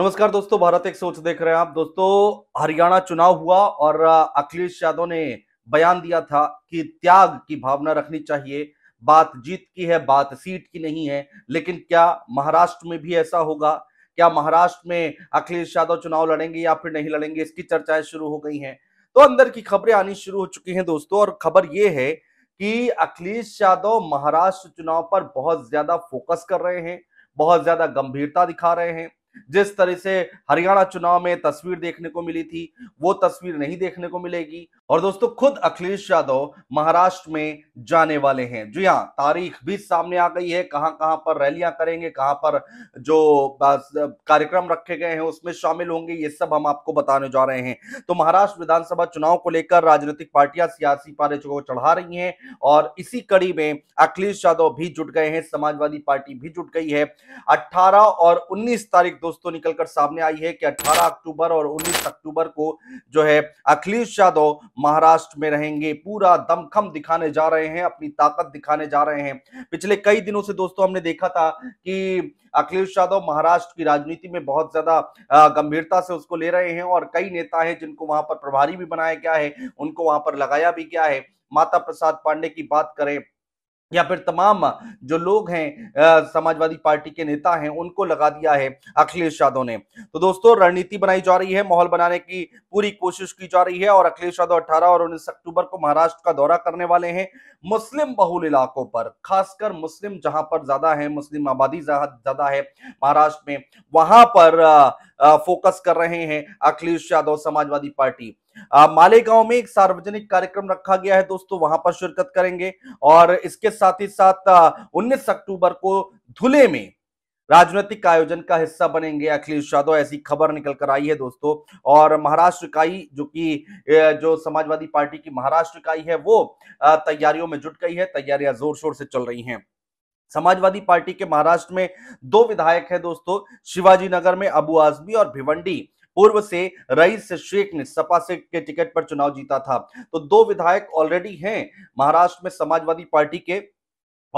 नमस्कार दोस्तों भारत एक सोच देख रहे हैं आप दोस्तों हरियाणा चुनाव हुआ और अखिलेश यादव ने बयान दिया था कि त्याग की भावना रखनी चाहिए बात जीत की है बात सीट की नहीं है लेकिन क्या महाराष्ट्र में भी ऐसा होगा क्या महाराष्ट्र में अखिलेश यादव चुनाव लड़ेंगे या फिर नहीं लड़ेंगे इसकी चर्चाएं शुरू हो गई हैं तो अंदर की खबरें आनी शुरू हो चुकी हैं दोस्तों और खबर ये है कि अखिलेश यादव महाराष्ट्र चुनाव पर बहुत ज्यादा फोकस कर रहे हैं बहुत ज्यादा गंभीरता दिखा रहे हैं जिस तरह से हरियाणा चुनाव में तस्वीर देखने को मिली थी वो तस्वीर नहीं देखने को मिलेगी और दोस्तों खुद अखिलेश यादव महाराष्ट्र में जाने वाले हैं जी हाँ तारीख भी सामने आ गई है कहाँ कहाँ पर रैलियां करेंगे कहाँ पर जो कार्यक्रम रखे गए हैं उसमें शामिल होंगे ये सब हम आपको बताने जा रहे हैं तो महाराष्ट्र विधानसभा चुनाव को लेकर राजनीतिक पार्टियां सियासी पारे को चढ़ा रही हैं और इसी कड़ी में अखिलेश यादव भी जुट गए हैं समाजवादी पार्टी भी जुट गई है अट्ठारह और उन्नीस तारीख दोस्तों दोस्तों निकलकर सामने आई है कि 18 अक्टूबर और 19 अक्टूबर को जो है अखिलेश यादव महाराष्ट्र में रहेंगे पूरा दमखम दिखाने जा रहे हैं अपनी ताकत दिखाने जा रहे हैं पिछले कई दिनों से दोस्तों हमने देखा था कि अखिलेश यादव महाराष्ट्र की राजनीति में बहुत ज्यादा गंभीरता से उसको ले रहे हैं और कई नेता हैं जिनको वहां पर प्रभारी भी बनाया गया है उनको वहां पर लगाया भी गया है माता प्रसाद पांडे की बात करें या फिर तमाम जो लोग हैं समाजवादी पार्टी के नेता हैं उनको लगा दिया है अखिलेश यादव ने तो दोस्तों रणनीति बनाई जा रही है माहौल बनाने की पूरी कोशिश की जा रही है और अखिलेश यादव 18 और 19 अक्टूबर को महाराष्ट्र का दौरा करने वाले हैं मुस्लिम बहुल इलाकों पर खासकर मुस्लिम जहां पर ज्यादा है मुस्लिम आबादी ज्यादा है महाराष्ट्र में वहां पर फोकस कर रहे हैं अखिलेश यादव समाजवादी पार्टी मालेगांव में एक सार्वजनिक कार्यक्रम रखा गया है दोस्तों वहां पर शिरकत करेंगे और इसके साथ ही साथ उन्नीस अक्टूबर को धुले में राजनीतिक आयोजन का हिस्सा बनेंगे अखिलेश यादव ऐसी खबर निकल कर आई है दोस्तों और महाराष्ट्र इकाई जो कि जो समाजवादी पार्टी की महाराष्ट्र इकाई है वो तैयारियों में जुट गई है तैयारियां जोर शोर से चल रही हैं समाजवादी पार्टी के महाराष्ट्र में दो विधायक हैं दोस्तों शिवाजी नगर में अबू आजमी और भिवंडी पूर्व से रईस शेख ने सपा से के टिकट पर चुनाव जीता था तो दो विधायक ऑलरेडी हैं महाराष्ट्र में समाजवादी पार्टी के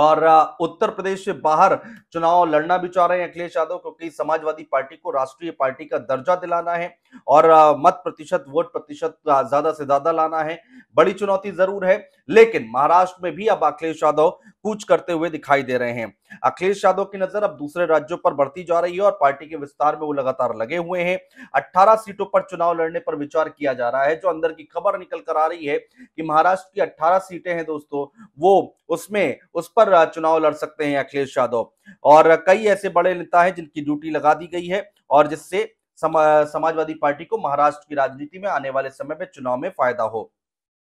और उत्तर प्रदेश से बाहर चुनाव लड़ना भी चाह रहे हैं अखिलेश यादव क्योंकि समाजवादी पार्टी को राष्ट्रीय पार्टी का दर्जा दिलाना है और मत प्रतिशत वोट प्रतिशत ज्यादा से ज्यादा लाना है बड़ी चुनौती जरूर है लेकिन महाराष्ट्र में भी अब अखिलेश यादव कूच करते हुए दिखाई दे रहे हैं अखिलेश यादव की नजर अब दूसरे राज्यों पर बढ़ती जा रही है और पार्टी के विस्तार में वो लगातार लगे हुए हैं 18 सीटों पर चुनाव लड़ने पर विचार किया जा रहा है जो अंदर की खबर निकल कर आ रही है कि महाराष्ट्र की 18 सीटें हैं दोस्तों वो उसमें उस पर चुनाव लड़ सकते हैं अखिलेश यादव और कई ऐसे बड़े नेता हैं जिनकी ड्यूटी लगा दी गई है और जिससे समाजवादी पार्टी को महाराष्ट्र की राजनीति में आने वाले समय में चुनाव में फायदा हो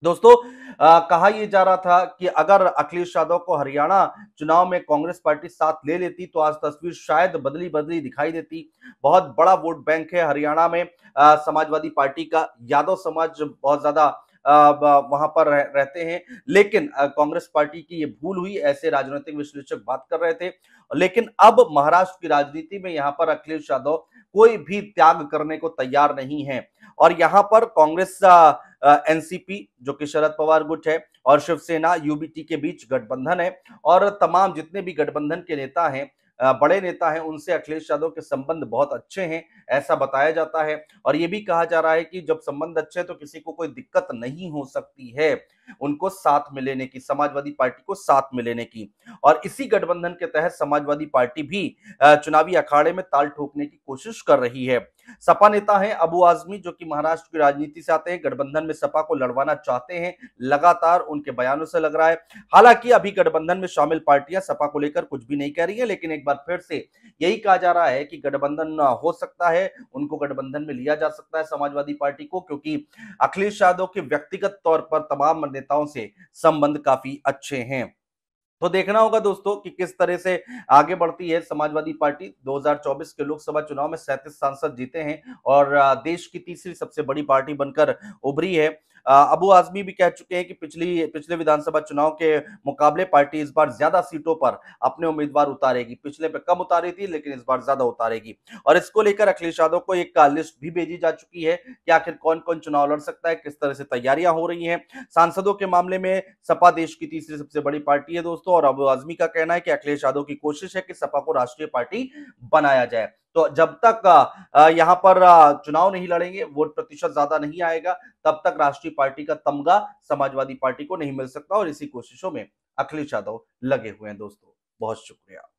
दोस्तों आ, कहा यह जा रहा था कि अगर अखिलेश यादव को हरियाणा चुनाव में कांग्रेस पार्टी साथ ले लेती तो आज तस्वीर शायद बदली बदली दिखाई देती बहुत बड़ा वोट बैंक है हरियाणा में आ, समाजवादी पार्टी का यादव समाज बहुत ज्यादा वहां पर रह, रहते हैं लेकिन कांग्रेस पार्टी की ये भूल हुई ऐसे राजनीतिक विश्लेषक बात कर रहे थे लेकिन अब महाराष्ट्र की राजनीति में यहाँ पर अखिलेश यादव कोई भी त्याग करने को तैयार नहीं है और यहाँ पर कांग्रेस एनसीपी जो कि शरद पवार गुट है और शिवसेना यूबीटी के बीच गठबंधन है और तमाम जितने भी गठबंधन के नेता हैं बड़े नेता हैं उनसे अखिलेश यादव के संबंध बहुत अच्छे हैं ऐसा बताया जाता है और ये भी कहा जा रहा है कि जब संबंध अच्छे हैं तो किसी को कोई दिक्कत नहीं हो सकती है उनको साथ में लेने की समाजवादी पार्टी को साथ में लेने की और इसी गठबंधन के तहत समाजवादी पार्टी भी चुनावी अखाड़े में ताल ठोकने की कोशिश कर रही है सपा नेता हैं अबू आजमी जो कि महाराष्ट्र की राजनीति से आते हैं गठबंधन में सपा को लड़वाना चाहते हैं लगातार उनके बयानों से लग रहा है हालांकि अभी गठबंधन में शामिल पार्टियां सपा को लेकर कुछ भी नहीं कह रही है लेकिन एक बार फिर से यही कहा जा रहा है कि गठबंधन हो सकता है उनको गठबंधन में लिया जा सकता है समाजवादी पार्टी को क्योंकि अखिलेश यादव के व्यक्तिगत तौर पर तमाम नेताओं से संबंध काफी अच्छे हैं तो देखना होगा दोस्तों कि किस तरह से आगे बढ़ती है समाजवादी पार्टी 2024 के लोकसभा चुनाव में सैंतीस सांसद जीते हैं और देश की तीसरी सबसे बड़ी पार्टी बनकर उभरी है अबू आजमी भी कह चुके हैं कि पिछली पिछले विधानसभा चुनाव के मुकाबले पार्टी इस बार ज्यादा सीटों पर अपने उम्मीदवार उतारेगी पिछले पे कम उतारी थी लेकिन इस बार ज्यादा उतारेगी और इसको लेकर अखिलेश यादव को एक लिस्ट भी भेजी जा चुकी है कि आखिर कौन कौन चुनाव लड़ सकता है किस तरह से तैयारियां हो रही है सांसदों के मामले में सपा देश की तीसरी सबसे बड़ी पार्टी है दोस्तों दोस्तों और अब आजमी का कहना है कि अखिलेश यादव की कोशिश है कि सपा को राष्ट्रीय पार्टी बनाया जाए तो जब तक यहां पर चुनाव नहीं लड़ेंगे वोट प्रतिशत ज्यादा नहीं आएगा तब तक राष्ट्रीय पार्टी का तमगा समाजवादी पार्टी को नहीं मिल सकता और इसी कोशिशों में अखिलेश यादव लगे हुए हैं दोस्तों बहुत शुक्रिया